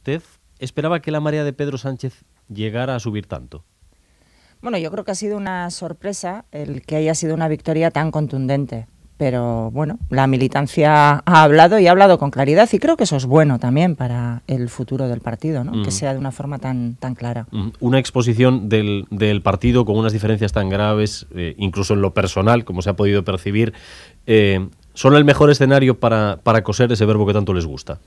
¿Usted esperaba que la marea de Pedro Sánchez llegara a subir tanto? Bueno, yo creo que ha sido una sorpresa el que haya sido una victoria tan contundente. Pero bueno, la militancia ha hablado y ha hablado con claridad y creo que eso es bueno también para el futuro del partido, ¿no? que sea de una forma tan, tan clara. Una exposición del, partido con unas diferencias tan graves, eh, incluso en lo personal, como se ha podido percibir, eh, ¿son el mejor escenario para coser ese verbo que tanto les gusta?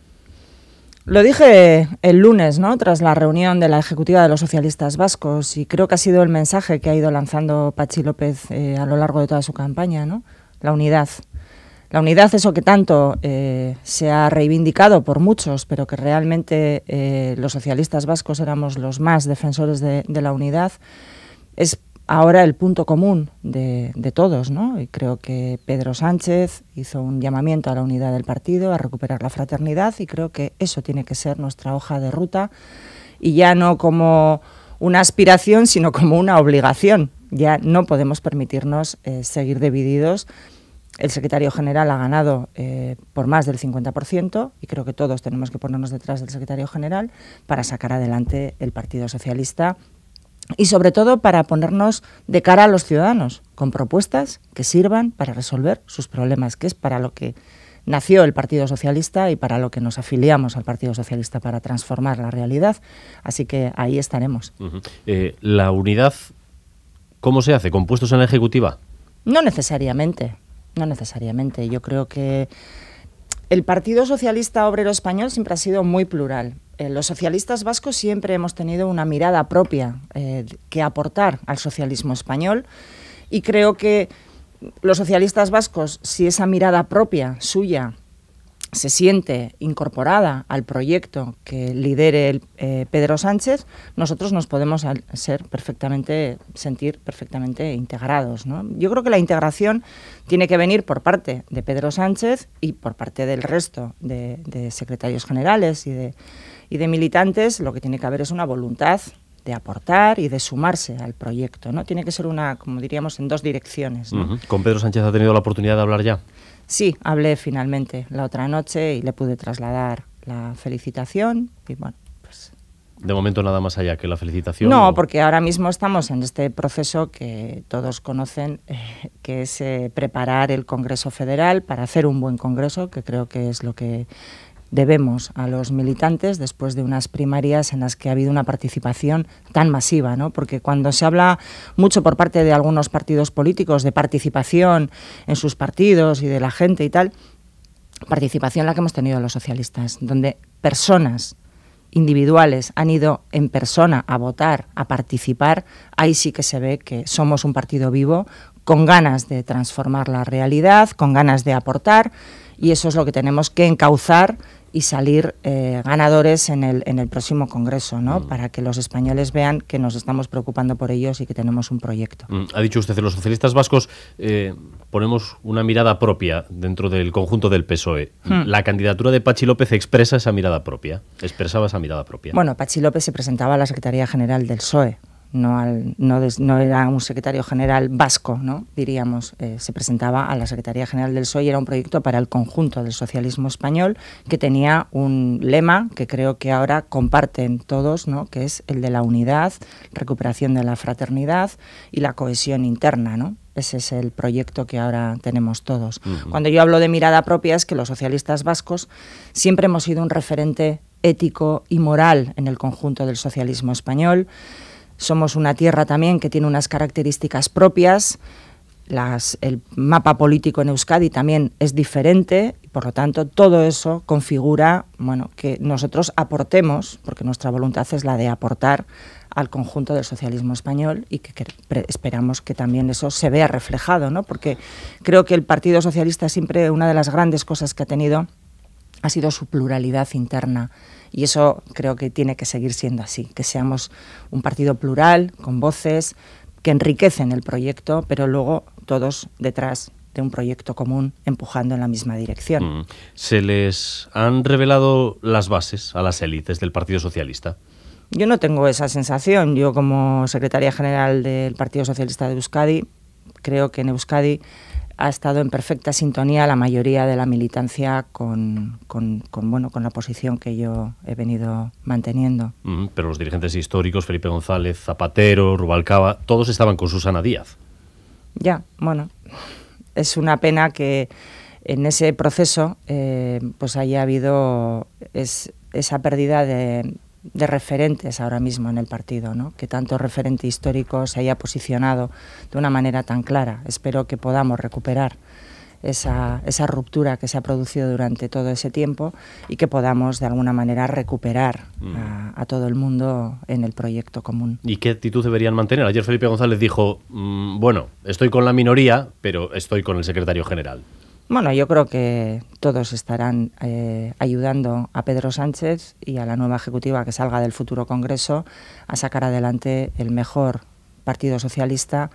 Lo dije el lunes, ¿no? Tras la reunión de la ejecutiva de los socialistas vascos, y creo que ha sido el mensaje que ha ido lanzando Pachi López eh, a lo largo de toda su campaña, ¿no? La unidad. La unidad, eso que tanto eh, se ha reivindicado por muchos, pero que realmente eh, los socialistas vascos éramos los más defensores de, de la unidad, es ahora el punto común de, todos, ¿no? Y creo que Pedro Sánchez hizo un llamamiento a la unidad del partido, a recuperar la fraternidad, y creo que eso tiene que ser nuestra hoja de ruta, y ya no como una aspiración, sino como una obligación. Ya no podemos permitirnos eh, seguir divididos. El secretario general ha ganado eh, por más del 50% y creo que todos tenemos que ponernos detrás del secretario general para sacar adelante el Partido Socialista y sobre todo para ponernos de cara a los ciudadanos con propuestas que sirvan para resolver sus problemas, que es para lo que nació el Partido Socialista y para lo que nos afiliamos al Partido Socialista para transformar la realidad. Así que ahí estaremos. Eh, la unidad, ¿cómo se hace? compuestos en la Ejecutiva? No necesariamente, no necesariamente. Yo creo que el Partido Socialista Obrero Español siempre ha sido muy plural. Eh, los socialistas vascos siempre hemos tenido una mirada propia eh, que aportar al socialismo español y creo que los socialistas vascos, si esa mirada propia suya se siente incorporada al proyecto que lidere el, eh, Pedro Sánchez, nosotros nos podemos ser perfectamente, sentir perfectamente integrados. ¿no? Yo creo que la integración tiene que venir por parte de Pedro Sánchez y por parte del resto de, secretarios generales y de, y de militantes. Lo que tiene que haber es una voluntad de aportar y de sumarse al proyecto. ¿no? Tiene que ser una, como diríamos, en dos direcciones. ¿Con Pedro Sánchez ha tenido la oportunidad de hablar ya? Sí, hablé finalmente la otra noche y le pude trasladar la felicitación pues de momento nada más allá que la felicitación. No, porque ahora mismo estamos en este proceso que todos conocen, que es eh, preparar el Congreso Federal para hacer un buen Congreso, que creo que es lo que debemos a los militantes después de unas primarias en las que ha habido una participación tan masiva, ¿no? Porque cuando se habla mucho por parte de algunos partidos políticos de participación en sus partidos y de la gente y tal, participación la que hemos tenido los socialistas, donde personas individuales han ido en persona a votar, a participar, ahí sí que se ve que somos un partido vivo, con ganas de transformar la realidad, con ganas de aportar, y eso es lo que tenemos que encauzar y salir eh, ganadores en el, en el, próximo Congreso, ¿no? Mm. Para que los españoles vean que nos estamos preocupando por ellos y que tenemos un proyecto. Mm, ha dicho usted que los socialistas vascos eh, ponemos una mirada propia dentro del conjunto del PSOE. Hmm. ¿La candidatura de Pachi López expresa esa mirada propia? ¿Expresaba esa mirada propia? Bueno, Pachi López se presentaba a la Secretaría General del PSOE no, era un secretario general vasco, ¿no? diríamos, eh, se presentaba a la Secretaría General del PSOE y era un proyecto para el conjunto del socialismo español que tenía un lema que creo que ahora comparten todos, que es el de la unidad, recuperación de la fraternidad y la cohesión interna. ¿no? Ese es el proyecto que ahora tenemos todos. Cuando yo hablo de mirada propia es que los socialistas vascos siempre hemos sido un referente ético y moral en el conjunto del socialismo español. Somos una tierra también que tiene unas características propias. el mapa político en Euskadi también es diferente, y por lo tanto todo eso configura bueno, que nosotros aportemos, porque nuestra voluntad es la de aportar al conjunto del socialismo español y que, esperamos que también eso se vea reflejado, ¿no? porque creo que el Partido Socialista siempre una de las grandes cosas que ha tenido ha sido su pluralidad interna y eso creo que tiene que seguir siendo así, que seamos un partido plural, con voces que enriquecen el proyecto, pero luego todos detrás de un proyecto común empujando en la misma dirección. Mm. ¿Se les han revelado las bases a las élites del Partido Socialista? Yo no tengo esa sensación. Yo como secretaria general del Partido Socialista de Euskadi, creo que en Euskadi ha estado en perfecta sintonía la mayoría de la militancia con, bueno, con la posición que yo he venido manteniendo. Mm, pero los dirigentes históricos, Felipe González, Zapatero, Rubalcaba, todos estaban con Susana Díaz. Ya, bueno, es una pena que en ese proceso eh, pues haya habido esa pérdida de, de referentes ahora mismo en el partido, ¿no? que tanto referente histórico se haya posicionado de una manera tan clara. Espero que podamos recuperar esa, ruptura que se ha producido durante todo ese tiempo y que podamos de alguna manera recuperar mm. a, todo el mundo en el proyecto común. ¿Y qué actitud deberían mantener? Ayer Felipe González dijo, mm, bueno, estoy con la minoría, pero estoy con el secretario general. Bueno, yo creo que todos estarán eh, ayudando a Pedro Sánchez y a la nueva ejecutiva que salga del futuro Congreso a sacar adelante el mejor Partido Socialista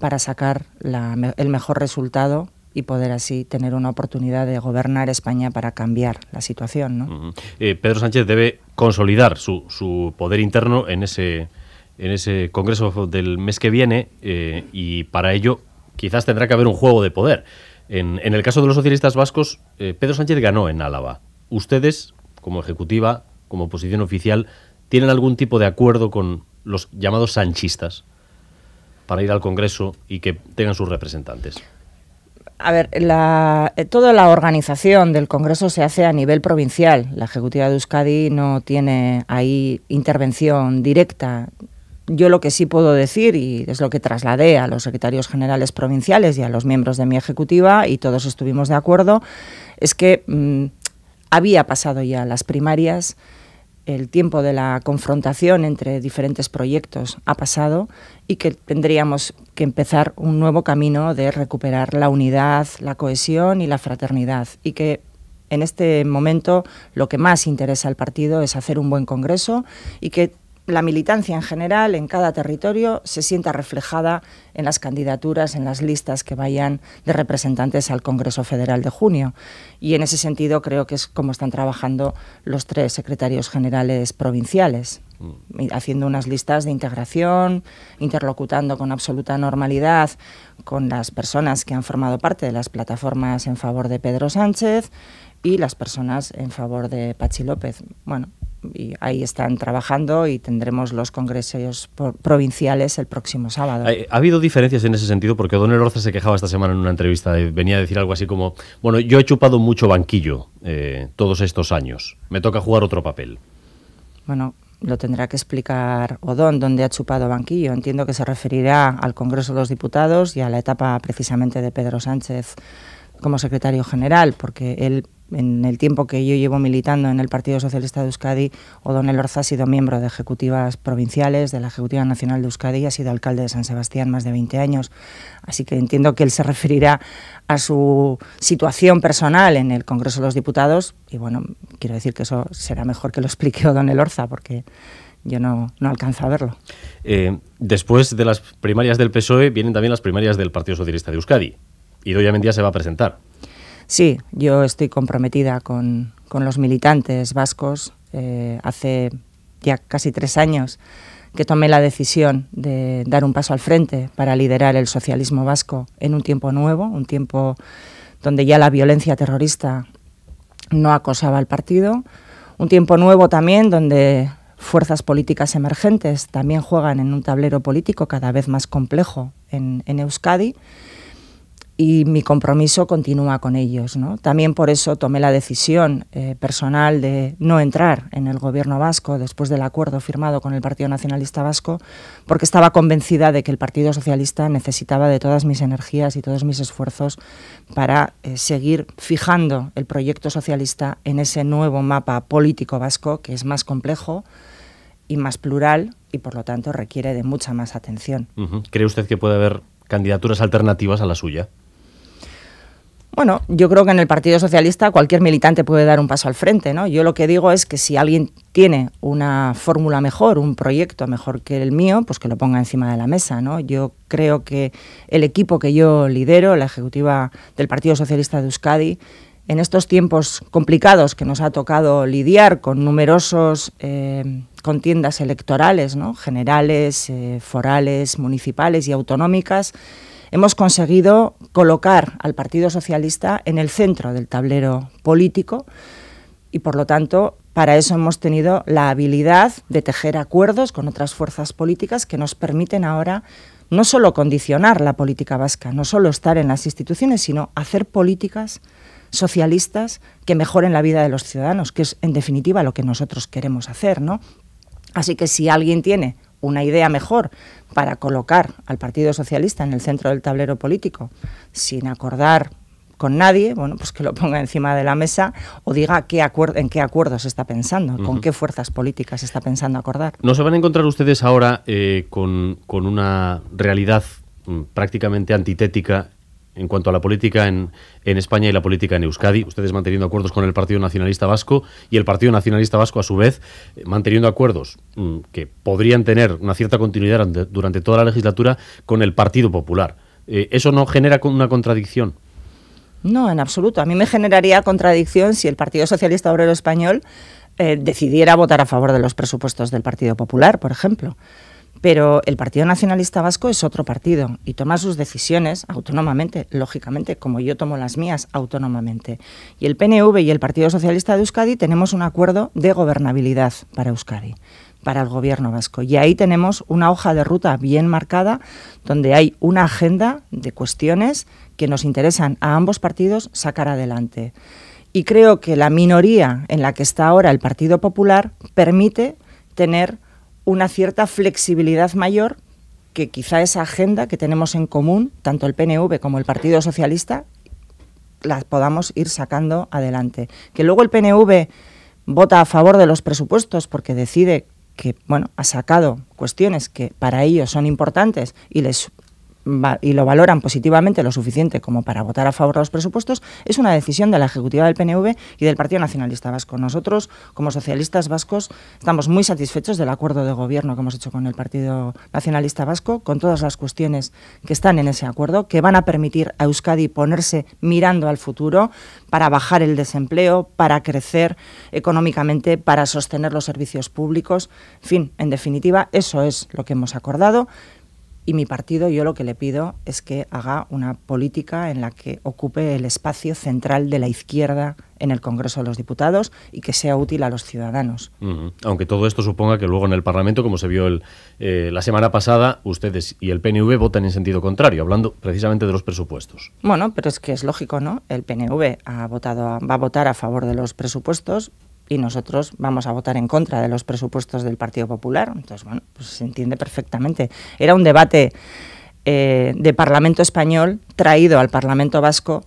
para sacar el mejor resultado y poder así tener una oportunidad de gobernar España para cambiar la situación. ¿no? Eh, Pedro Sánchez debe consolidar su, poder interno en ese, en ese Congreso del mes que viene eh, y para ello quizás tendrá que haber un juego de poder. En, el caso de los socialistas vascos, eh, Pedro Sánchez ganó en Álava. ¿Ustedes, como ejecutiva, como oposición oficial, tienen algún tipo de acuerdo con los llamados sanchistas para ir al Congreso y que tengan sus representantes? A ver, la, eh, toda la organización del Congreso se hace a nivel provincial. La Ejecutiva de Euskadi no tiene ahí intervención directa. Yo lo que sí puedo decir, y es lo que trasladé a los secretarios generales provinciales y a los miembros de mi ejecutiva, y todos estuvimos de acuerdo, es que mm, había pasado ya las primarias, el tiempo de la confrontación entre diferentes proyectos ha pasado y que tendríamos que empezar un nuevo camino de recuperar la unidad, la cohesión y la fraternidad. Y que en este momento lo que más interesa al partido es hacer un buen Congreso y que la militancia en general en cada territorio se sienta reflejada en las candidaturas, en las listas que vayan de representantes al Congreso Federal de junio. Y en ese sentido creo que es como están trabajando los tres secretarios generales provinciales, mm. haciendo unas listas de integración, interlocutando con absoluta normalidad con las personas que han formado parte de las plataformas en favor de Pedro Sánchez y las personas en favor de Pachi López. Bueno, y ahí están trabajando y tendremos los congresos provinciales el próximo sábado. Ha, habido diferencias en ese sentido porque Don Elorza se quejaba esta semana en una entrevista, y venía a decir algo así como, bueno, yo he chupado mucho banquillo eh, todos estos años, me toca jugar otro papel. Bueno, lo tendrá que explicar Odón, dónde ha chupado banquillo. Entiendo que se referirá al Congreso de los Diputados y a la etapa precisamente de Pedro Sánchez como secretario general, porque él en el tiempo que yo llevo militando en el Partido Socialista de Euskadi, O'Donnell Orza ha sido miembro de ejecutivas provinciales de la Ejecutiva Nacional de Euskadi ha sido alcalde de San Sebastián más de 20 años. Así que entiendo que él se referirá a su situación personal en el Congreso de los Diputados. Y bueno, quiero decir que eso será mejor que lo explique O'Donnell Orza, porque yo no, no alcanzo a verlo. Eh, después de las primarias del PSOE vienen también las primarias del Partido Socialista de Euskadi. Y Doña Mendía se va a presentar. Sí, yo estoy comprometida con, los militantes vascos. Eh, hace ya casi tres años que tomé la decisión de dar un paso al frente para liderar el socialismo vasco en un tiempo nuevo, un tiempo donde ya la violencia terrorista no acosaba al partido, un tiempo nuevo también donde fuerzas políticas emergentes también juegan en un tablero político cada vez más complejo en, en Euskadi y mi compromiso continúa con ellos. ¿no? También por eso tomé la decisión eh, personal de no entrar en el gobierno vasco después del acuerdo firmado con el Partido Nacionalista Vasco, porque estaba convencida de que el Partido Socialista necesitaba de todas mis energías y todos mis esfuerzos para eh, seguir fijando el proyecto socialista en ese nuevo mapa político vasco que es más complejo y más plural y por lo tanto requiere de mucha más atención. ¿Cree usted que puede haber candidaturas alternativas a la suya? Bueno, yo creo que en el Partido Socialista cualquier militante puede dar un paso al frente, ¿no? Yo lo que digo es que si alguien tiene una fórmula mejor, un proyecto mejor que el mío, pues que lo ponga encima de la mesa, ¿no? Yo creo que el equipo que yo lidero, la ejecutiva del Partido Socialista de Euskadi, en estos tiempos complicados que nos ha tocado lidiar con numerosos eh, contiendas electorales, generales, eh, forales, municipales y autonómicas, hemos conseguido colocar al Partido Socialista en el centro del tablero político y, por lo tanto, para eso hemos tenido la habilidad de tejer acuerdos con otras fuerzas políticas que nos permiten ahora no solo condicionar la política vasca, no solo estar en las instituciones, sino hacer políticas socialistas que mejoren la vida de los ciudadanos, que es en definitiva lo que nosotros queremos hacer, ¿no? Así que si alguien tiene una idea mejor para colocar al Partido Socialista en el centro del tablero político sin acordar con nadie, bueno, pues que lo ponga encima de la mesa o diga qué en qué acuerdos está pensando, con qué fuerzas políticas está pensando acordar. No se van a encontrar ustedes ahora eh, con, con, una realidad mm, prácticamente antitética en cuanto a la política en, España y la política en Euskadi. Ustedes manteniendo acuerdos con el Partido Nacionalista Vasco y el Partido Nacionalista Vasco, a su vez, eh, manteniendo acuerdos mm, que podrían tener una cierta continuidad durante, toda la legislatura con el Partido Popular. Eh, ¿Eso no genera una contradicción? No, en absoluto. A mí me generaría contradicción si el Partido Socialista Obrero Español eh, decidiera votar a favor de los presupuestos del Partido Popular, por ejemplo. Pero el Partido Nacionalista Vasco es otro partido y toma sus decisiones autónomamente, lógicamente, como yo tomo las mías autónomamente. Y el PNV y el Partido Socialista de Euskadi tenemos un acuerdo de gobernabilidad para Euskadi para el gobierno vasco. Y ahí tenemos una hoja de ruta bien marcada donde hay una agenda de cuestiones que nos interesan a ambos partidos sacar adelante. Y creo que la minoría en la que está ahora el Partido Popular permite tener una cierta flexibilidad mayor que quizá esa agenda que tenemos en común, tanto el PNV como el Partido Socialista, la podamos ir sacando adelante. Que luego el PNV vota a favor de los presupuestos porque decide que bueno, ha sacado cuestiones que para ellos son importantes y les y lo valoran positivamente lo suficiente como para votar a favor de los presupuestos, es una decisión de la Ejecutiva del PNV y del Partido Nacionalista Vasco. Nosotros, como socialistas vascos, estamos muy satisfechos del acuerdo de gobierno que hemos hecho con el Partido Nacionalista Vasco, con todas las cuestiones que están en ese acuerdo, que van a permitir a Euskadi ponerse mirando al futuro para bajar el desempleo, para crecer económicamente, para sostener los servicios públicos. En fin, en definitiva, eso es lo que hemos acordado y mi partido, yo lo que le pido es que haga una política en la que ocupe el espacio central de la izquierda en el Congreso de los Diputados y que sea útil a los ciudadanos. Aunque todo esto suponga que luego en el Parlamento, como se vio eh, la semana pasada, ustedes y el PNV votan en sentido contrario, hablando precisamente de los presupuestos. Bueno, pero es que es lógico, ¿no? El PNV ha votado, va a votar a favor de los presupuestos, y nosotros vamos a votar en contra de los presupuestos del Partido Popular. Entonces, bueno, pues se entiende perfectamente. Era un debate eh, de Parlamento español traído al Parlamento vasco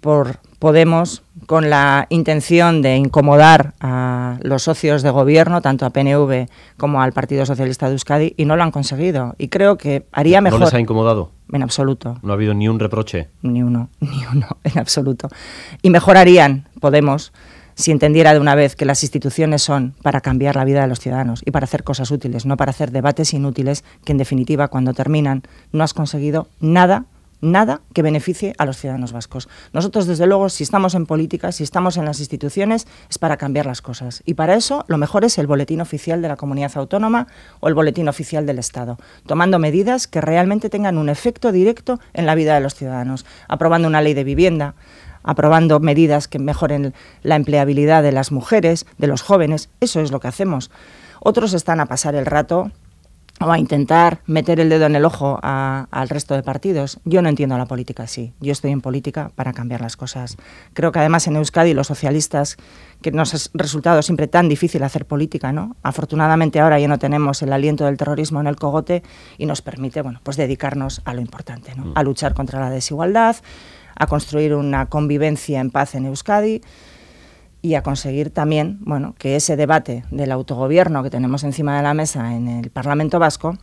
por Podemos con la intención de incomodar a los socios de gobierno, tanto a PNV como al Partido Socialista de Euskadi, y no lo han conseguido. Y creo que haría mejor... ¿No les ha incomodado? En absoluto. ¿No ha habido ni un reproche? Ni uno, ni uno, en absoluto. Y mejorarían, Podemos, si entendiera de una vez que las instituciones son para cambiar la vida de los ciudadanos y para hacer cosas útiles, no para hacer debates inútiles que en definitiva cuando terminan no has conseguido nada nada que beneficie a los ciudadanos vascos. Nosotros, desde luego, si estamos en política, si estamos en las instituciones, es para cambiar las cosas. Y para eso, lo mejor es el boletín oficial de la comunidad autónoma o el boletín oficial del Estado, tomando medidas que realmente tengan un efecto directo en la vida de los ciudadanos, aprobando una ley de vivienda, aprobando medidas que mejoren la empleabilidad de las mujeres, de los jóvenes, eso es lo que hacemos. Otros están a pasar el rato o a intentar meter el dedo en el ojo al resto de partidos. Yo no entiendo la política así. Yo estoy en política para cambiar las cosas. Creo que además en Euskadi los socialistas, que nos ha resultado siempre tan difícil hacer política, ¿no? Afortunadamente ahora ya no tenemos el aliento del terrorismo en el cogote y nos permite, bueno, pues dedicarnos a lo importante, mm. A luchar contra la desigualdad, a construir una convivencia en paz en Euskadi y a conseguir también bueno, que ese debate del autogobierno que tenemos encima de la mesa en el Parlamento Vasco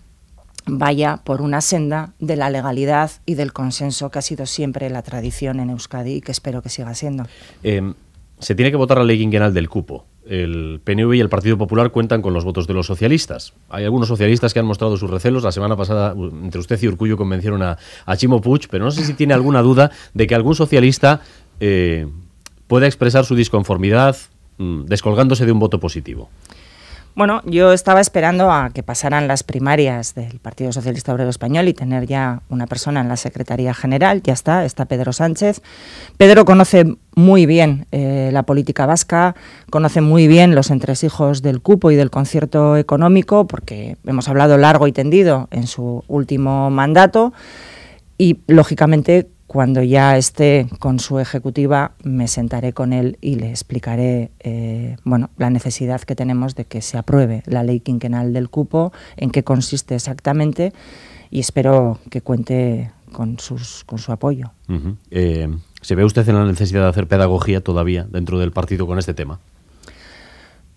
vaya por una senda de la legalidad y del consenso que ha sido siempre la tradición en Euskadi y que espero que siga siendo. Em, se tiene que votar la ley quinquenal del cupo el PNV y el Partido Popular cuentan con los votos de los socialistas. Hay algunos socialistas que han mostrado sus recelos. La semana pasada, entre usted y Urcullo, convencieron a, Chimo Puig, pero no sé si tiene alguna duda de que algún socialista eh, pueda expresar su disconformidad mm, descolgándose de un voto positivo. Bueno, yo estaba esperando a que pasaran las primarias del Partido Socialista Obrero Español y tener ya una persona en la Secretaría General. Ya está, está Pedro Sánchez. Pedro conoce muy bien eh, la política vasca, conoce muy bien los entresijos del cupo y del concierto económico, porque hemos hablado largo y tendido en su último mandato y, lógicamente, cuando ya esté con su ejecutiva, me sentaré con él y le explicaré eh, bueno, la necesidad que tenemos de que se apruebe la ley quinquenal del cupo, en qué consiste exactamente, y espero que cuente con, sus, con su apoyo. Eh, ¿Se ve usted en la necesidad de hacer pedagogía todavía dentro del partido con este tema?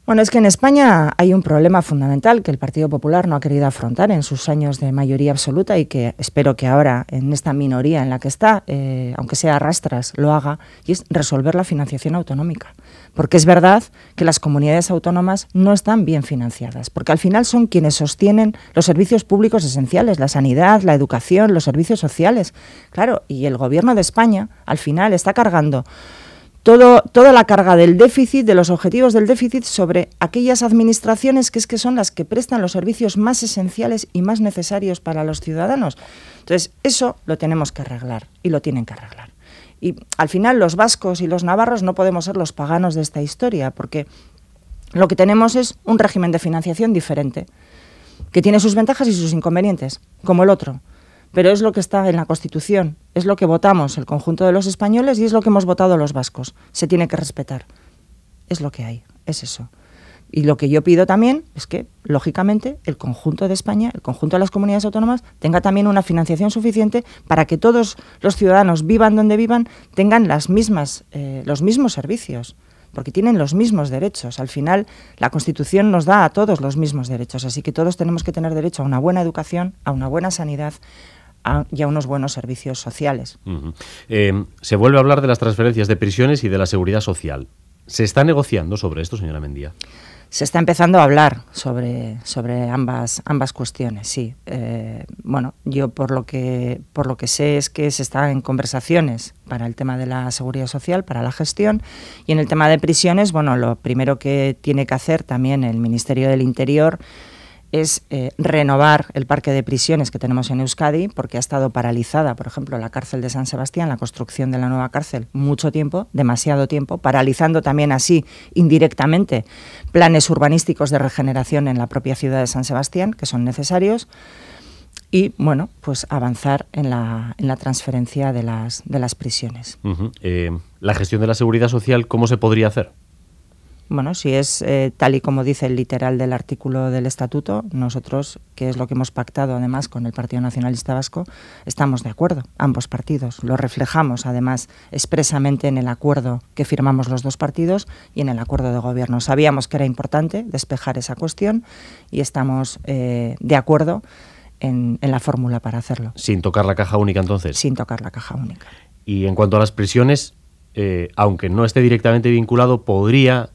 Bueno, es que en España hay un problema fundamental que el Partido Popular no ha querido afrontar en sus años de mayoría absoluta y que espero que ahora, en esta minoría en la que está, eh, aunque sea arrastras, lo haga, y es resolver la financiación autonómica. Porque es verdad que las comunidades autónomas no están bien financiadas, porque al final son quienes sostienen los servicios públicos esenciales, la sanidad, la educación, los servicios sociales. Claro, y el Gobierno de España al final está cargando todo, toda la carga del déficit, de los objetivos del déficit sobre aquellas administraciones que es que son las que prestan los servicios más esenciales y más necesarios para los ciudadanos. Entonces, eso lo tenemos que arreglar y lo tienen que arreglar. Y al final los vascos y los navarros no podemos ser los paganos de esta historia, porque lo que tenemos es un régimen de financiación diferente, que tiene sus ventajas y sus inconvenientes, como el otro pero es lo que está en la Constitución, es lo que votamos el conjunto de los españoles y es lo que hemos votado los vascos. Se tiene que respetar. Es lo que hay, es eso. Y lo que yo pido también es que, lógicamente, el conjunto de España, el conjunto de las comunidades autónomas, tenga también una financiación suficiente para que todos los ciudadanos, vivan donde vivan, tengan las mismas, eh, los mismos servicios, porque tienen los mismos derechos. Al final, la Constitución nos da a todos los mismos derechos, así que todos tenemos que tener derecho a una buena educación, a una buena sanidad, ya unos buenos servicios sociales. Eh, se vuelve a hablar de las transferencias de prisiones y de la seguridad social. ¿Se está negociando sobre esto, señora Mendía? se está empezando a hablar sobre, sobre ambas, ambas cuestiones, sí. Eh, bueno, yo por lo, que, por lo que sé es que se están en conversaciones para el tema de la seguridad social, para la gestión, y en el tema de prisiones, bueno, lo primero que tiene que hacer también el Ministerio del Interior es eh, renovar el parque de prisiones que tenemos en Euskadi, porque ha estado paralizada, por ejemplo, la cárcel de San Sebastián, la construcción de la nueva cárcel, mucho tiempo, demasiado tiempo, paralizando también así indirectamente planes urbanísticos de regeneración en la propia ciudad de San Sebastián, que son necesarios, y bueno, pues avanzar en la, en la transferencia de las, de las prisiones. Eh, la gestión de la seguridad social, ¿cómo se podría hacer? Bueno, si es eh, tal y como dice el literal del artículo del Estatuto, nosotros, que es lo que hemos pactado además con el Partido Nacionalista Vasco, estamos de acuerdo, ambos partidos. Lo reflejamos además expresamente en el acuerdo que firmamos los dos partidos y en el acuerdo de gobierno. Sabíamos que era importante despejar esa cuestión y estamos eh, de acuerdo en, la fórmula para hacerlo. Sin tocar la caja única entonces. Sin tocar la caja única. Y en cuanto a las prisiones, eh, aunque no esté directamente vinculado, podría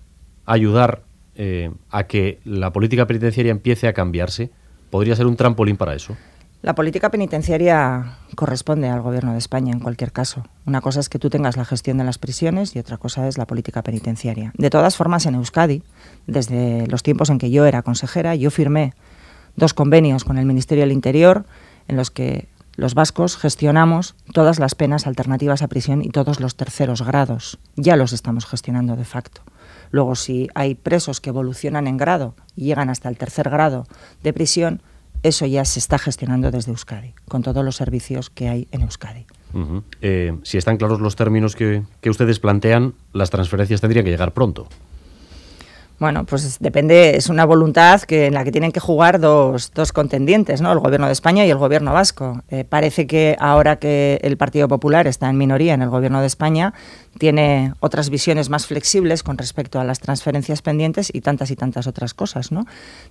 ayudar eh, a que la política penitenciaria empiece a cambiarse? ¿Podría ser un trampolín para eso? La política penitenciaria corresponde al Gobierno de España en cualquier caso. Una cosa es que tú tengas la gestión de las prisiones y otra cosa es la política penitenciaria. De todas formas, en Euskadi, desde los tiempos en que yo era consejera, yo firmé dos convenios con el Ministerio del Interior en los que los vascos gestionamos todas las penas alternativas a prisión y todos los terceros grados. Ya los estamos gestionando de facto. Luego, si hay presos que evolucionan en grado y llegan hasta el tercer grado de prisión, eso ya se está gestionando desde Euskadi, con todos los servicios que hay en Euskadi. Eh, si están claros los términos que, que ustedes plantean, las transferencias tendrían que llegar pronto. Bueno, pues depende, es una voluntad que, en la que tienen que jugar dos, dos contendientes, ¿no? el Gobierno de España y el Gobierno vasco. Eh, parece que ahora que el Partido Popular está en minoría en el Gobierno de España, tiene otras visiones más flexibles con respecto a las transferencias pendientes y tantas y tantas otras cosas. ¿no?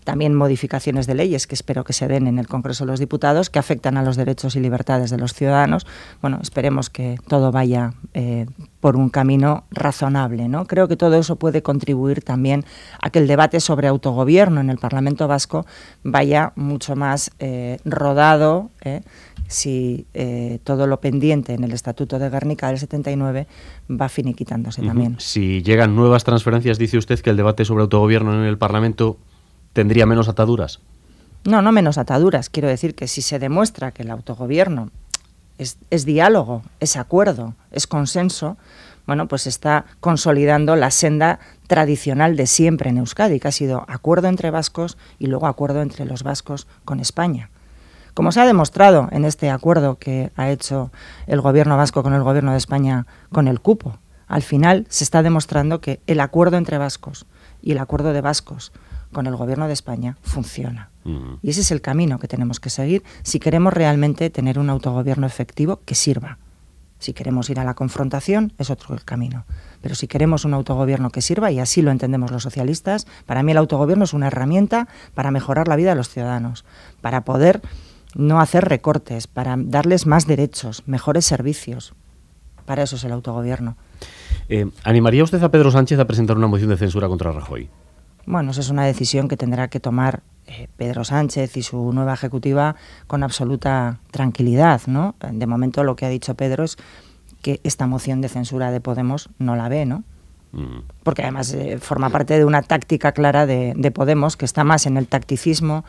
También modificaciones de leyes que espero que se den en el Congreso de los Diputados que afectan a los derechos y libertades de los ciudadanos. Bueno, esperemos que todo vaya eh, por un camino razonable. ¿no? Creo que todo eso puede contribuir también a que el debate sobre autogobierno en el Parlamento vasco vaya mucho más eh, rodado. ¿eh? si eh, todo lo pendiente en el Estatuto de Guernica del 79 va finiquitándose también. Si llegan nuevas transferencias, dice usted que el debate sobre autogobierno en el Parlamento tendría menos ataduras. No, no menos ataduras. Quiero decir que si se demuestra que el autogobierno es, diálogo, es acuerdo, es consenso, bueno, pues está consolidando la senda tradicional de siempre en Euskadi, que ha sido acuerdo entre vascos y luego acuerdo entre los vascos con España. Como se ha demostrado en este acuerdo que ha hecho el gobierno vasco con el gobierno de España con el cupo, al final se está demostrando que el acuerdo entre vascos y el acuerdo de vascos con el gobierno de España funciona. Y ese es el camino que tenemos que seguir si queremos realmente tener un autogobierno efectivo que sirva. Si queremos ir a la confrontación, es otro el camino. Pero si queremos un autogobierno que sirva, y así lo entendemos los socialistas, para mí el autogobierno es una herramienta para mejorar la vida de los ciudadanos, para poder no hacer recortes, para darles más derechos, mejores servicios. Para eso es el autogobierno. Eh, ¿Animaría usted a Pedro Sánchez a presentar una moción de censura contra Rajoy? Bueno, esa es una decisión que tendrá que tomar eh, Pedro Sánchez y su nueva ejecutiva con absoluta tranquilidad. ¿no? De momento lo que ha dicho Pedro es que esta moción de censura de Podemos no la ve, ¿no? Mm. Porque además eh, forma parte de una táctica clara de, Podemos, que está más en el tacticismo,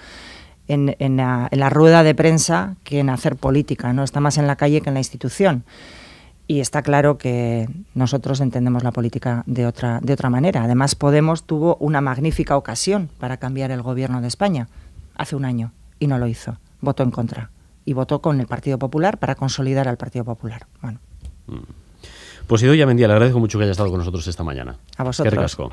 en, la, en la rueda de prensa, que en hacer política, ¿no? Está más en la calle que en la institución y está claro que nosotros entendemos la política de otra, de otra manera. Además, Podemos tuvo una magnífica ocasión para cambiar el gobierno de España hace un año y no lo hizo. Votó en contra y votó con el Partido Popular para consolidar al Partido Popular. Bueno. Mm. Pues Ido le agradezco mucho que haya estado con nosotros esta mañana. A vosotros.